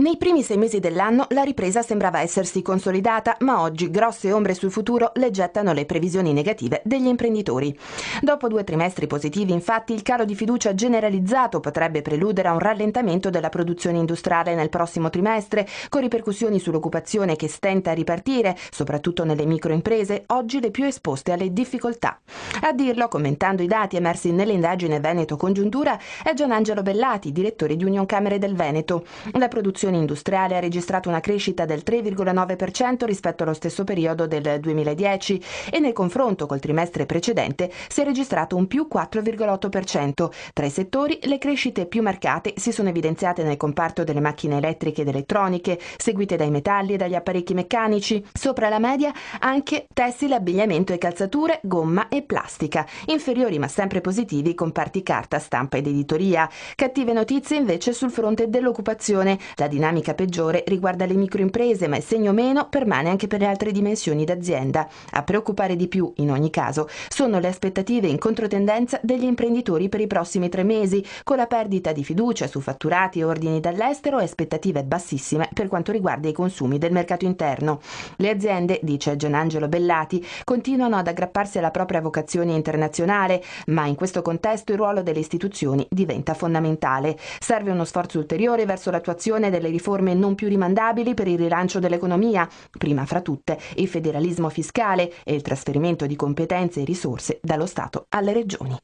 Nei primi sei mesi dell'anno la ripresa sembrava essersi consolidata, ma oggi grosse ombre sul futuro le gettano le previsioni negative degli imprenditori. Dopo due trimestri positivi, infatti, il calo di fiducia generalizzato potrebbe preludere a un rallentamento della produzione industriale nel prossimo trimestre, con ripercussioni sull'occupazione che stenta a ripartire, soprattutto nelle microimprese, oggi le più esposte alle difficoltà. A dirlo, commentando i dati emersi nell'indagine Veneto Congiuntura, è Gianangelo Bellati, direttore di Union Camere del Veneto. La produzione produzione industriale ha registrato una crescita del 3,9% rispetto allo stesso periodo del 2010 e nel confronto col trimestre precedente si è registrato un più 4,8%. Tra i settori le crescite più marcate si sono evidenziate nel comparto delle macchine elettriche ed elettroniche, seguite dai metalli e dagli apparecchi meccanici, sopra la media anche tessile, abbigliamento e calzature, gomma e plastica, inferiori ma sempre positivi comparti carta, stampa ed editoria. Cattive notizie invece sul fronte dell'occupazione. La dinamica peggiore riguarda le microimprese, ma il segno meno permane anche per le altre dimensioni d'azienda. A preoccupare di più, in ogni caso, sono le aspettative in controtendenza degli imprenditori per i prossimi tre mesi, con la perdita di fiducia su fatturati e ordini dall'estero e aspettative bassissime per quanto riguarda i consumi del mercato interno. Le aziende, dice Gianangelo Bellati, continuano ad aggrapparsi alla propria vocazione internazionale, ma in questo contesto il ruolo delle istituzioni diventa fondamentale. Serve uno sforzo ulteriore verso l'attuazione del per riforme non più rimandabili per il rilancio dell'economia, prima fra tutte il federalismo fiscale e il trasferimento di competenze e risorse dallo Stato alle regioni.